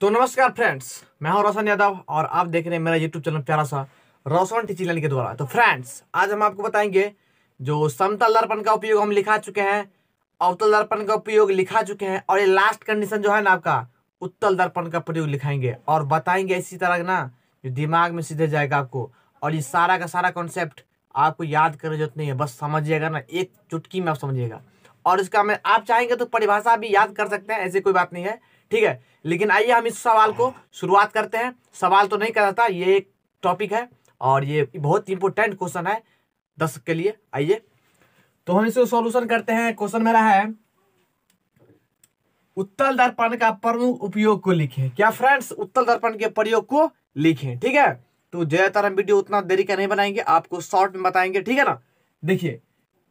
तो नमस्कार फ्रेंड्स मैं हूं रोशन यादव और आप देख रहे हैं मेरा यूट्यूब चैनल प्यारा सा रोशन टीचिलन के द्वारा तो फ्रेंड्स आज हम आपको बताएंगे जो समतल दर्पण का उपयोग हम लिखा चुके हैं अवतल दर्पण का उपयोग लिखा चुके हैं और ये लास्ट कंडीशन जो है ना आपका उत्तल दर्पण का प्रयोग लिखाएंगे और बताएंगे इसी तरह ना जो दिमाग में सीधे जाएगा आपको और ये सारा का सारा कॉन्सेप्ट आपको याद करने जरूरत नहीं है बस समझिएगा ना एक चुटकी में आप समझिएगा और इसका मैं आप चाहेंगे तो परिभाषा भी याद कर सकते हैं ऐसी कोई बात नहीं है ठीक है लेकिन आइए हम इस सवाल को शुरुआत करते हैं सवाल तो नहीं करता ये एक टॉपिक है और ये बहुत इंपॉर्टेंट क्वेश्चन है दस के लिए आइए तो हम इसे सॉल्यूशन करते हैं क्वेश्चन मेरा है उत्तल दर्पण का प्रमुख उपयोग को लिखें क्या फ्रेंड्स उत्तल दर्पण के प्रयोग को लिखें ठीक है तो ज्यादातर हम वीडियो उतना देरी का नहीं बनाएंगे आपको शॉर्ट में बताएंगे ठीक है ना देखिए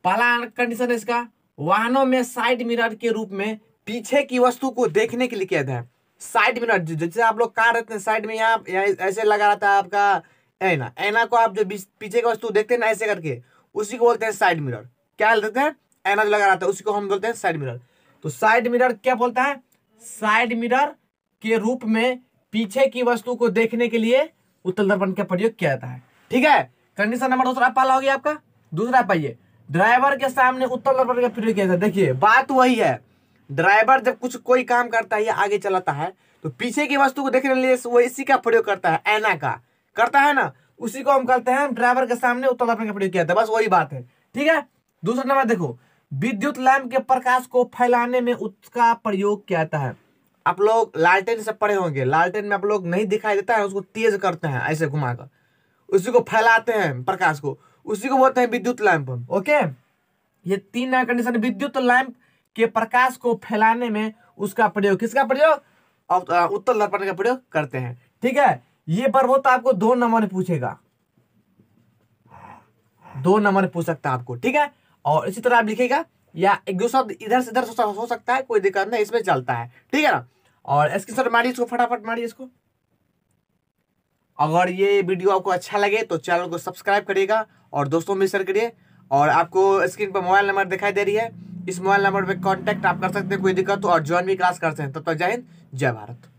पहला कंडीशन है इसका वाहनों में साइड मिरर के रूप में पीछे की वस्तु को देखने के लिए कहते हैं साइड मिनर जैसे आप लोग कार रहते हैं साइड में यहाँ ऐसे लगा रहता है आपका एना एना को आप जो पीछे की वस्तु देखते हैं ना ऐसे करके उसी को बोलते हैं साइड मिरर क्या बोलते हैं एना जो लगा रहता है उसी को हम बोलते हैं साइड मिरर तो साइड मिरर क्या बोलता है साइड मिरर के रूप में पीछे की वस्तु को देखने के लिए उत्तल दर्पण का प्रयोग किया जाता है ठीक है कंडीशन नंबर दूसरा पाला हो गया आपका दूसरा पाइए ड्राइवर के सामने उत्तल दर्पण का प्रयोग किया जाता है देखिए बात वही है ड्राइवर जब कुछ कोई काम करता है या आगे चलाता है तो पीछे की वस्तु को देखने के लिए वो इसी का प्रयोग करता है एना का करता है ना उसी को हम कहते हैं ड्राइवर के सामने उत्तल का प्रयोग किया था बस वही बात है ठीक है दूसरा नंबर देखो विद्युत लैंप के प्रकाश को फैलाने में उसका प्रयोग किया जाता है आप लोग लालटेन से पड़े होंगे लालटेन में आप लोग नहीं दिखाई देता है उसको तेज करते हैं ऐसे घुमाकर उसी को फैलाते हैं प्रकाश को उसी को बोलते हैं विद्युत लैंप ओके ये तीन कंडीशन विद्युत लैंप के प्रकाश को फैलाने में उसका प्रयोग किसका प्रयोग उत्तर दर्पण का प्रयोग करते हैं ठीक है ये पर्वत आपको दो नंबर में पूछेगा दो नंबर पूछ सकता है आपको ठीक है और इसी तरह आप लिखेगा या एक दो शब्द इधर से इधर हो सकता है कोई दिक्कत नहीं इसमें चलता है ठीक है ना और स्क्रीन मारिए इसको फटाफट मारिए इसको अगर ये वीडियो आपको अच्छा लगे तो चैनल को सब्सक्राइब करिएगा और दोस्तों में शेयर करिए और आपको स्क्रीन पर मोबाइल नंबर दिखाई दे रही है इस मोबाइल नंबर पर कॉन्टैक्ट आप कर सकते हैं कोई दिक्कत हो और ज्वाइन भी क्लास कर सकते हैं तब तक जय हिंद जय भारत